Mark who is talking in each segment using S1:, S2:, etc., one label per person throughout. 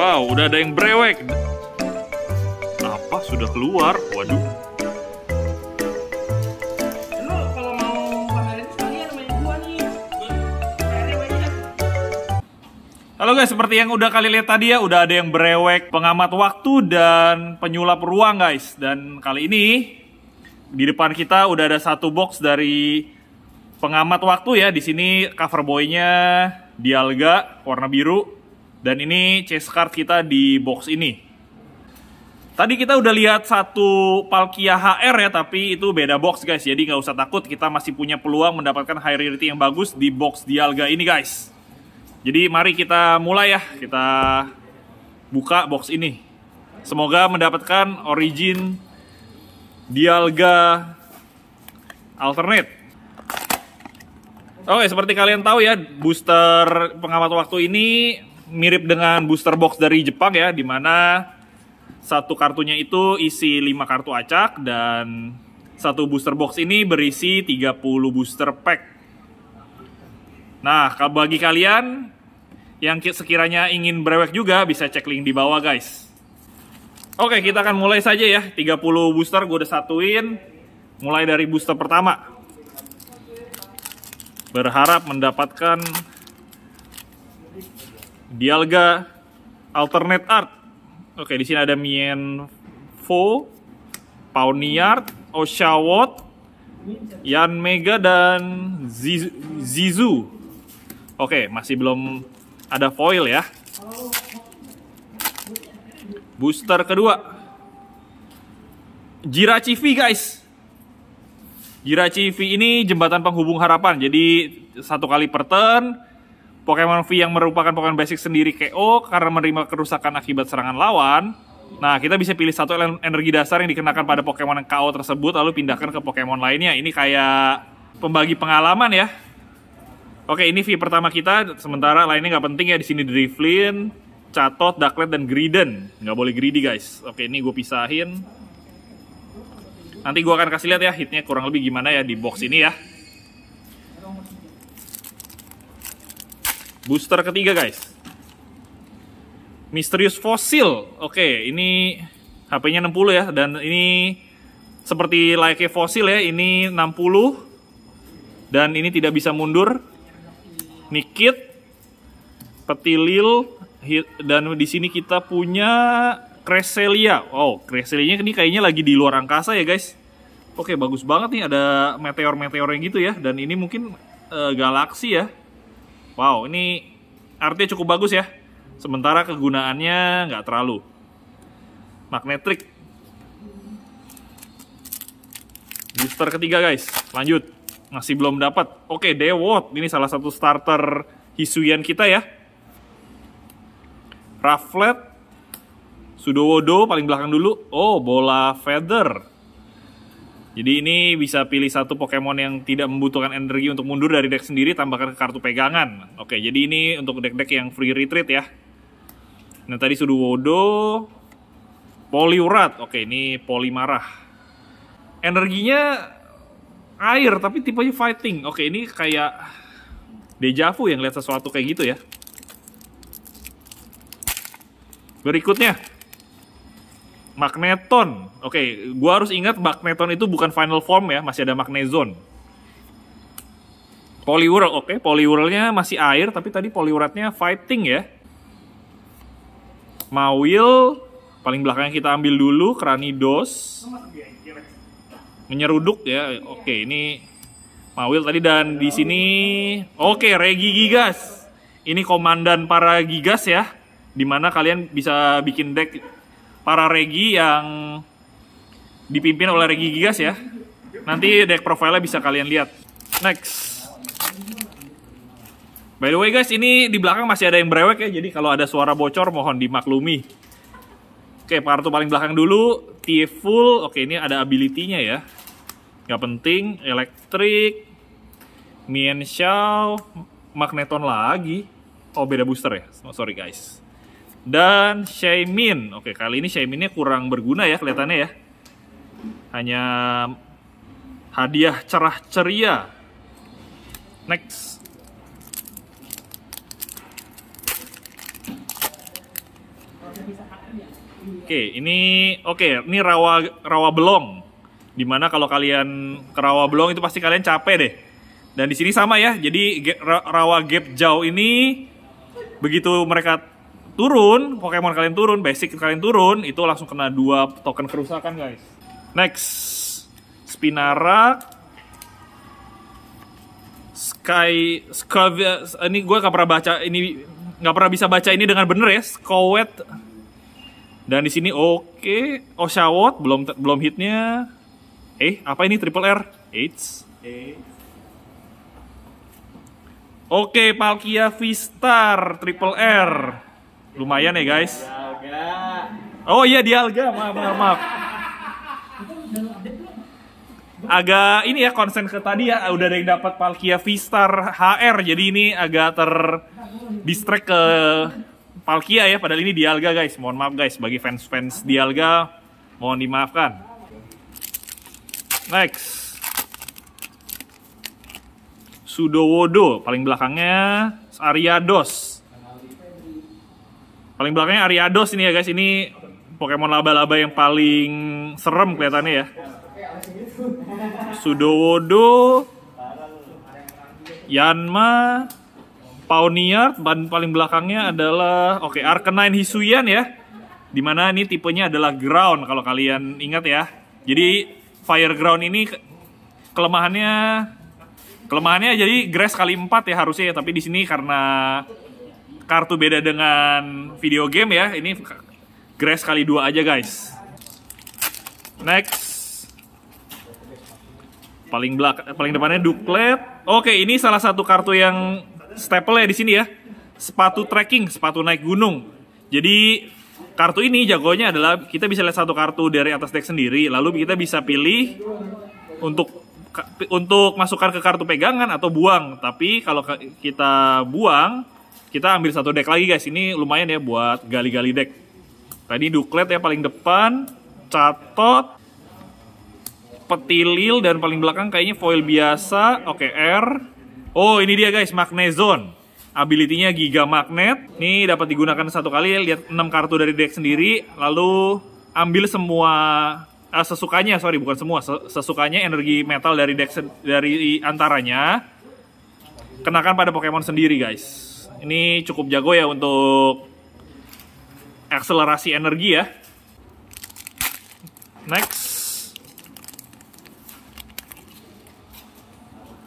S1: Wow, udah ada yang brewek. Apa sudah keluar? Waduh. Halo guys, seperti yang udah kali lihat tadi ya, udah ada yang brewek, pengamat waktu dan penyulap ruang guys. Dan kali ini di depan kita udah ada satu box dari pengamat waktu ya. Di sini cover boynya Dialga warna biru, dan ini chase card kita di box ini. Tadi kita udah lihat satu Palkia HR ya, tapi itu beda box guys. Jadi nggak usah takut, kita masih punya peluang mendapatkan high rarity yang bagus di box Dialga ini guys. Jadi mari kita mulai ya, kita buka box ini. Semoga mendapatkan origin Dialga alternate. Oke, seperti kalian tahu ya, booster pengamat waktu ini mirip dengan booster box dari Jepang ya, di mana satu kartunya itu isi 5 kartu acak dan satu booster box ini berisi 30 booster pack. Nah, bagi kalian yang sekiranya ingin brewek juga bisa cek link di bawah guys. Oke, kita akan mulai saja ya. 30 booster gue udah satuin. Mulai dari booster pertama. Berharap mendapatkan Dialga Alternate Art. Oke, di sini ada Mien Fo, Pauniard, Oshawott, Yan Mega dan Zizu. Oke, masih belum ada foil ya. Booster kedua. Jirachi V guys. Jirachi V ini jembatan penghubung harapan. Jadi satu kali per turn Pokemon V yang merupakan Pokemon basic sendiri KO karena menerima kerusakan akibat serangan lawan. Nah, kita bisa pilih satu energi dasar yang dikenakan pada Pokemon yang KO tersebut lalu pindahkan ke Pokemon lainnya. Ini kayak pembagi pengalaman ya. Oke, ini V pertama kita, sementara lainnya nggak penting ya di sini Driflin, Catot, Ducklet, dan Griden. Nggak boleh greedy guys. Oke, ini gue pisahin. Nanti gue akan kasih lihat ya hitnya kurang lebih gimana ya di box ini ya. Booster ketiga guys. Misterius fosil. Oke, ini HP-nya 60 ya dan ini seperti layaknya fosil ya, ini 60 dan ini tidak bisa mundur. Nikit, petilil dan di sini kita punya Cresselia. Oh, Cresselia ini kayaknya lagi di luar angkasa ya, guys. Oke, bagus banget nih ada meteor meteor yang gitu ya dan ini mungkin uh, galaksi ya. Wow, ini artinya cukup bagus ya. Sementara kegunaannya nggak terlalu. magnetrik. Booster ketiga guys, lanjut. Masih belum dapat. Oke, Dewot. Ini salah satu starter Hisuian kita ya. Rufflet. Sudowodo paling belakang dulu. Oh, bola feather. Jadi ini bisa pilih satu Pokemon yang tidak membutuhkan energi untuk mundur dari deck sendiri, tambahkan ke kartu pegangan. Oke, jadi ini untuk deck-deck yang free retreat ya. Nah, tadi sudah Wodo. Poliurat. Oke, ini marah. Energinya air, tapi tipenya fighting. Oke, ini kayak Dejavu yang lihat sesuatu kayak gitu ya. Berikutnya, Magneton. Oke, okay, gua harus ingat Magneton itu bukan final form ya, masih ada Magnezone. Poliwhirl, oke. Okay. masih air, tapi tadi poliwratnya fighting ya. Mawil, paling belakang kita ambil dulu, Kranidos. Menyeruduk ya, oke okay, ini Mawil tadi dan di sini, oke okay, Regi Gigas. Ini komandan para Gigas ya, dimana kalian bisa bikin deck para regi yang dipimpin oleh Regi Gigas ya. Nanti deck profile bisa kalian lihat. Next. By the way guys, ini di belakang masih ada yang brewek ya, jadi kalau ada suara bocor mohon dimaklumi. Oke, kartu paling belakang dulu, full, oke ini ada ability-nya ya. nggak penting, elektrik Mian Magneton lagi. Oh beda booster ya, sorry guys dan Shaymin. Oke, kali ini Shayminnya kurang berguna ya kelihatannya ya. Hanya hadiah cerah ceria. Next. Oke, ini oke, ini rawa rawa belong. Dimana kalau kalian ke rawa belong itu pasti kalian capek deh. Dan di sini sama ya. Jadi rawa gap jauh ini begitu mereka turun, Pokemon kalian turun, basic kalian turun, itu langsung kena dua token kerusakan guys. Next, Spinarak, Sky, Scavia, ini gue gak pernah baca, ini gak pernah bisa baca ini dengan bener ya, Skowet. Dan di sini oke, okay. Oshawott belum belum hitnya. Eh, apa ini triple R? H. Oke, okay, Palkia Vistar triple R. Lumayan ya guys. Oh iya Dialga, maaf maaf. maaf. Agak ini ya konsen ke tadi ya udah ada yang dapat Palkia Vistar HR. Jadi ini agak ter distract ke Palkia ya padahal ini Dialga guys. Mohon maaf guys bagi fans-fans Dialga mohon dimaafkan. Next. Sudowodo paling belakangnya Ariados. Paling belakangnya Ariados ini ya guys. Ini Pokemon laba-laba yang paling serem kelihatannya ya. Sudowodo, Yanma, Pawniard, dan paling belakangnya adalah oke okay, Arcanine Hisuian ya. Dimana ini tipenya adalah ground kalau kalian ingat ya. Jadi Fire Ground ini kelemahannya kelemahannya jadi grass kali 4 ya harusnya ya, tapi di sini karena kartu beda dengan video game ya. Ini grass kali dua aja guys. Next. Paling belak paling depannya duplet. Oke, ini salah satu kartu yang staple ya di sini ya. Sepatu trekking, sepatu naik gunung. Jadi kartu ini jagonya adalah kita bisa lihat satu kartu dari atas deck sendiri, lalu kita bisa pilih untuk untuk masukkan ke kartu pegangan atau buang. Tapi kalau kita buang, kita ambil satu deck lagi guys. Ini lumayan ya buat gali-gali deck. Tadi Duklet ya paling depan, Catot, Petilil dan paling belakang kayaknya foil biasa. Oke, R. Oh, ini dia guys, Magnezone. Ability-nya Giga Magnet. Ini dapat digunakan satu kali, ya. lihat 6 kartu dari deck sendiri, lalu ambil semua uh, sesukanya sorry bukan semua sesukanya energi metal dari deck dari antaranya kenakan pada Pokemon sendiri guys ini cukup jago ya untuk akselerasi energi ya. Next.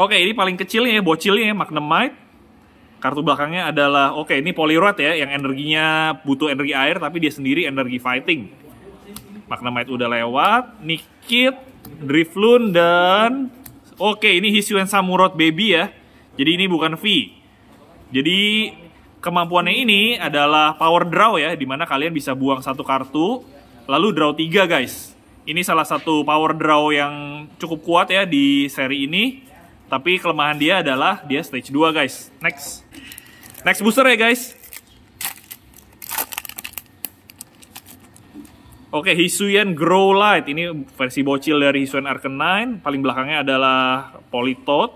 S1: Oke, ini paling kecilnya ya, bocilnya ya, Magnemite. Kartu belakangnya adalah, oke ini Poliwrath ya, yang energinya butuh energi air, tapi dia sendiri energi fighting. Magnemite udah lewat, Nikit, Drifloon, dan... Oke, ini Hisuian Samurot Baby ya. Jadi ini bukan V. Jadi kemampuannya ini adalah power draw ya, dimana kalian bisa buang satu kartu, lalu draw tiga guys. Ini salah satu power draw yang cukup kuat ya di seri ini. Tapi kelemahan dia adalah dia stage 2 guys. Next. Next booster ya guys. Oke, Hisuian Grow Light. Ini versi bocil dari Hisuian Arcanine. Paling belakangnya adalah Politoed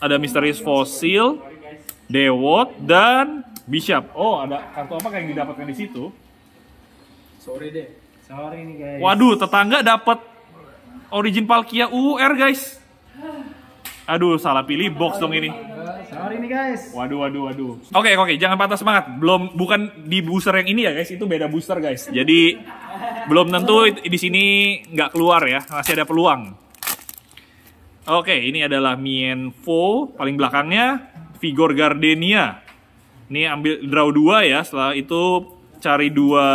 S1: ada Misterius Fosil, Dewot, dan Bishop. Oh, ada kartu apa yang didapatkan di situ? Sorry deh. Sorry nih guys. Waduh, tetangga dapat Origin Palkia UR guys. Aduh, salah pilih box dong ini. Sorry nih guys. Waduh, waduh, waduh. Oke, okay, oke, okay, jangan patah semangat. Belum bukan di booster yang ini ya guys, itu beda booster guys. Jadi belum tentu di sini nggak keluar ya, masih ada peluang. Oke, ini adalah Mienfo, paling belakangnya Vigor Gardenia. Ini ambil draw 2 ya, setelah itu cari dua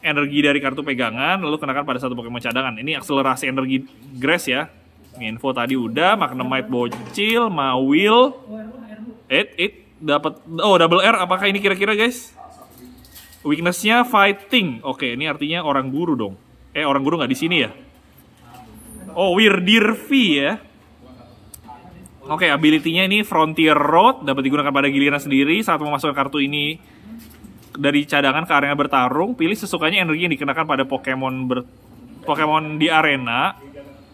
S1: energi dari kartu pegangan, lalu kenakan pada satu Pokemon cadangan. Ini akselerasi energi Grass ya. Mienfo tadi udah, Magnemite bocil, Mawil. It, it, dapat oh double R apakah ini kira-kira guys? Weaknessnya fighting. Oke, ini artinya orang guru dong. Eh orang guru nggak di sini ya? Oh, Wirdirvi ya. Oke, okay, ability-nya ini Frontier Road dapat digunakan pada giliran sendiri saat memasukkan kartu ini dari cadangan ke arena bertarung, pilih sesukanya energi yang dikenakan pada Pokemon ber Pokemon di arena.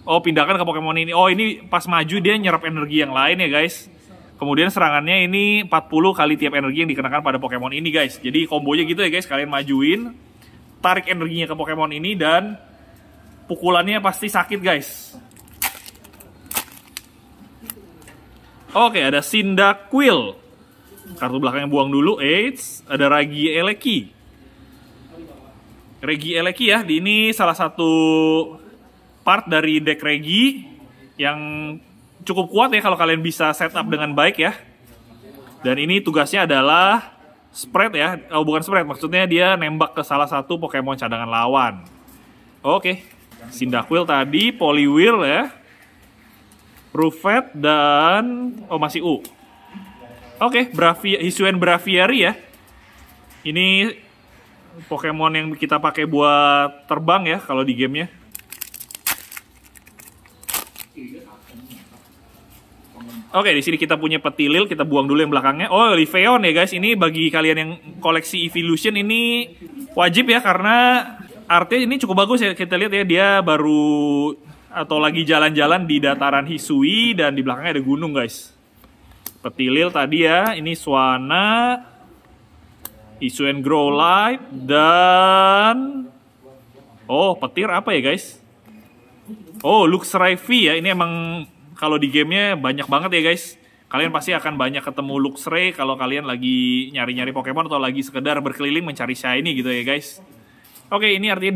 S1: Oh, pindahkan ke Pokemon ini. Oh, ini pas maju dia nyerap energi yang lain ya, guys. Kemudian serangannya ini 40 kali tiap energi yang dikenakan pada Pokemon ini, guys. Jadi kombonya gitu ya, guys. Kalian majuin, tarik energinya ke Pokemon ini dan pukulannya pasti sakit guys. Oke, ada Sinda Quill. Kartu belakangnya buang dulu, Eits. Ada Ragi Eleki. Regi Eleki ya, ini salah satu part dari deck Regi yang cukup kuat ya kalau kalian bisa setup dengan baik ya. Dan ini tugasnya adalah spread ya, oh bukan spread, maksudnya dia nembak ke salah satu Pokemon cadangan lawan. Oke. Okay. Sindah wheel tadi, poly wheel ya. Rufet dan oh masih U. Oke, okay, Bravi... Hisuen Braviary ya. Ini Pokemon yang kita pakai buat terbang ya kalau di gamenya. Oke, okay, di sini kita punya petilil, kita buang dulu yang belakangnya. Oh, Liveon ya guys, ini bagi kalian yang koleksi Evolution ini wajib ya karena artinya ini cukup bagus ya kita lihat ya dia baru atau lagi jalan-jalan di dataran Hisui dan di belakangnya ada gunung guys. Petilil tadi ya, ini Swana, Hisu Grow Light dan oh petir apa ya guys? Oh Lux V ya, ini emang kalau di gamenya banyak banget ya guys. Kalian pasti akan banyak ketemu Luxray kalau kalian lagi nyari-nyari Pokemon atau lagi sekedar berkeliling mencari shiny gitu ya guys. Oke, ini artinya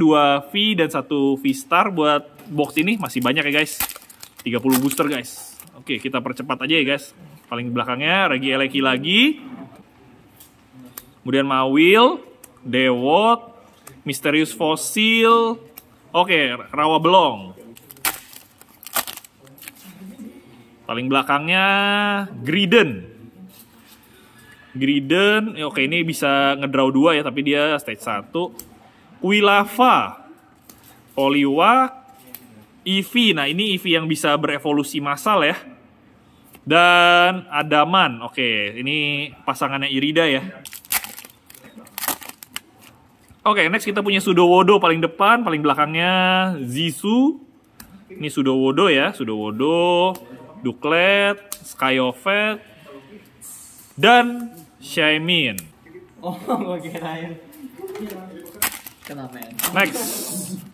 S1: 2 V dan 1 V star buat box ini masih banyak ya guys. 30 booster guys. Oke, kita percepat aja ya guys. Paling belakangnya Regi Eleki lagi. Kemudian Mawil, Dewot, Misterius Fossil, Oke, Rawa Belong. Paling belakangnya Griden. Griden, oke ini bisa ngedraw 2 ya, tapi dia stage 1. Wilafa, Oliwa, Ivi. Nah, ini Ivi yang bisa berevolusi massal ya. Dan Adaman. Oke, ini pasangannya Irida ya. Oke, next kita punya Sudowodo paling depan, paling belakangnya Zisu. Ini Sudowodo ya, Sudowodo, Duklet, Skyovet, dan Shaimin. Oh, gue kirain. Ya? Next.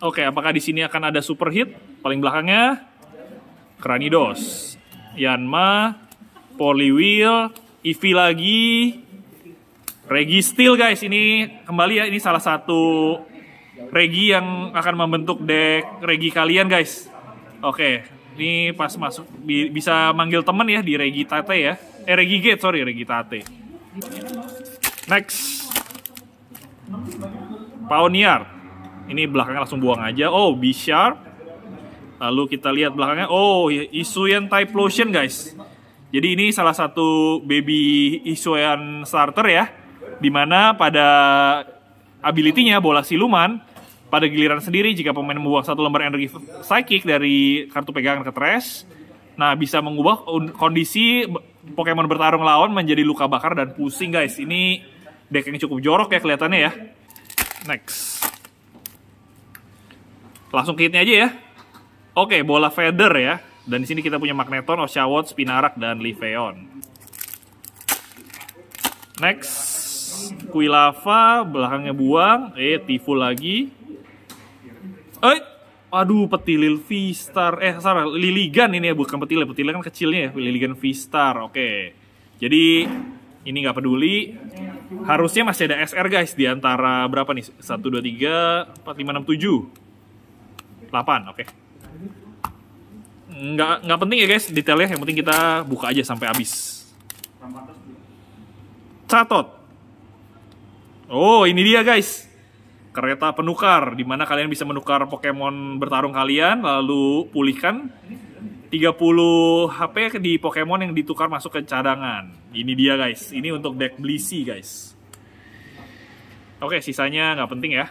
S1: Oke, okay, apakah di sini akan ada super hit? Paling belakangnya Kranidos, Yanma, Poliwil, Ivy lagi, Regi Steel guys. Ini kembali ya, ini salah satu Regi yang akan membentuk deck Regi kalian guys. Oke, okay. ini pas masuk bi bisa manggil temen ya di Regi Tate ya. Eh Regi Gate, sorry Regi Tate. Next. Pioneer. Ini belakangnya langsung buang aja. Oh, B sharp. Lalu kita lihat belakangnya. Oh, Isuian Type Lotion, guys. Jadi ini salah satu baby Isuian starter ya. Dimana pada ability-nya bola siluman pada giliran sendiri jika pemain membuang satu lembar energi psychic dari kartu pegangan ke trash. Nah, bisa mengubah kondisi Pokemon bertarung lawan menjadi luka bakar dan pusing, guys. Ini deck yang cukup jorok ya kelihatannya ya next langsung ke aja ya oke bola feather ya dan di sini kita punya magneton oshawott spinarak dan liveon next Kuilava, belakangnya buang, eh Tifu lagi. Eh, aduh petilil V-Star, eh salah, Liligan ini ya, bukan petilil, petilil kan kecilnya ya, Liligan vistar. oke. Okay. Jadi ini nggak peduli harusnya masih ada SR guys di antara berapa nih 1 2 3 4 5 6 7 8 oke okay. nggak nggak penting ya guys detailnya yang penting kita buka aja sampai habis catot oh ini dia guys kereta penukar dimana kalian bisa menukar Pokemon bertarung kalian lalu pulihkan 30 HP di Pokemon yang ditukar masuk ke cadangan. Ini dia guys, ini untuk deck Blissey guys. Oke, sisanya nggak penting ya.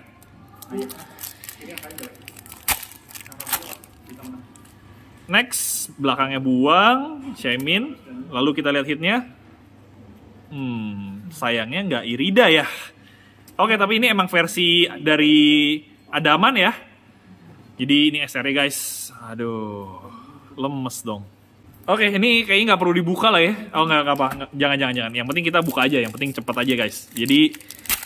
S1: Next, belakangnya buang, Shemin. Lalu kita lihat hitnya. Hmm, sayangnya nggak Irida ya. Oke, tapi ini emang versi dari Adaman ya. Jadi ini SR e, guys. Aduh lemes dong. Oke, okay, ini kayaknya nggak perlu dibuka lah ya. Oh nggak apa, jangan jangan jangan. Yang penting kita buka aja, yang penting cepat aja guys. Jadi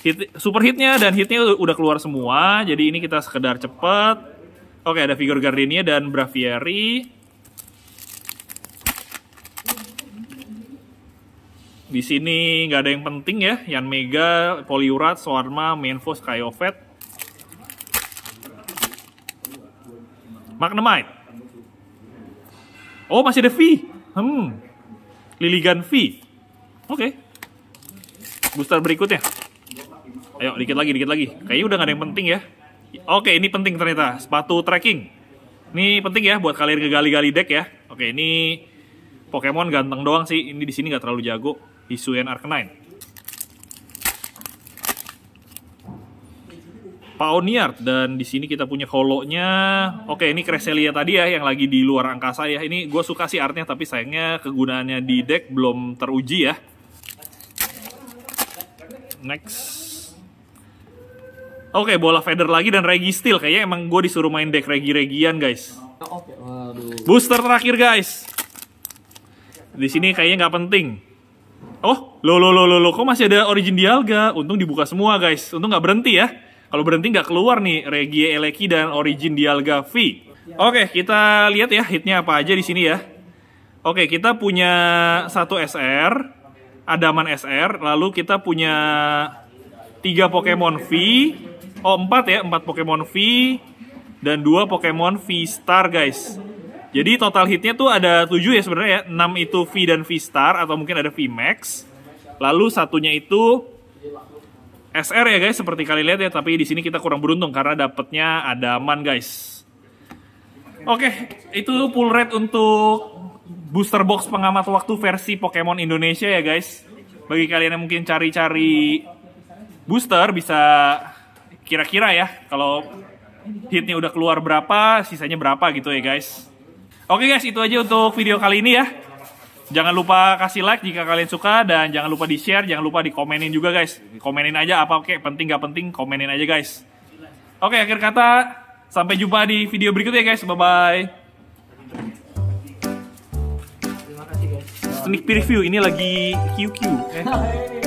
S1: hit, super hitnya dan hitnya udah keluar semua. Jadi ini kita sekedar cepat. Oke, okay, ada figur Gardenia dan Braviary. Di sini nggak ada yang penting ya. Yan Mega, Poliurat, Swarma, Menfo, Skyofet. Magnemite. Oh, masih ada V. Hmm. Liligan V. Oke. Okay. Booster berikutnya. Ayo, dikit lagi, dikit lagi. Kayaknya udah gak ada yang penting ya. Oke, ini penting ternyata. Sepatu tracking. Ini penting ya buat kalian ngegali-gali deck ya. Oke, ini Pokemon ganteng doang sih. Ini di sini gak terlalu jago. Hisuian Arcanine. Pioneer dan di sini kita punya holonya. Oke, ini Cresselia tadi ya yang lagi di luar angkasa ya. Ini gue suka sih artnya tapi sayangnya kegunaannya di deck belum teruji ya. Next. Oke, bola feather lagi dan Regi Steel. Kayaknya emang gue disuruh main deck Regi-Regian, guys. Booster terakhir, guys. Di sini kayaknya nggak penting. Oh, lo lo lo lo lo, kok masih ada origin dialga? Untung dibuka semua, guys. Untung nggak berhenti ya. Kalau berhenti nggak keluar nih Regie Eleki dan Origin Dialga V. Oke, kita lihat ya hitnya apa aja di sini ya. Oke, kita punya satu SR, Adaman SR, lalu kita punya tiga Pokemon V, oh empat ya, empat Pokemon V, dan dua Pokemon V Star guys. Jadi total hitnya tuh ada 7 ya sebenarnya ya. 6 itu V dan V Star atau mungkin ada V Max. Lalu satunya itu SR ya guys seperti kali lihat ya tapi di sini kita kurang beruntung karena dapatnya ada man guys oke okay, itu full rate untuk booster box pengamat waktu versi Pokemon Indonesia ya guys bagi kalian yang mungkin cari-cari booster bisa kira-kira ya kalau hitnya udah keluar berapa sisanya berapa gitu ya guys oke okay guys itu aja untuk video kali ini ya Jangan lupa kasih like jika kalian suka dan jangan lupa di share, jangan lupa di komenin juga guys. Komenin aja apa oke penting gak penting komenin aja guys. Oke akhir kata sampai jumpa di video berikutnya guys. Bye bye.
S2: Terima kasih guys. Sneak preview ini lagi
S1: QQ. Eh.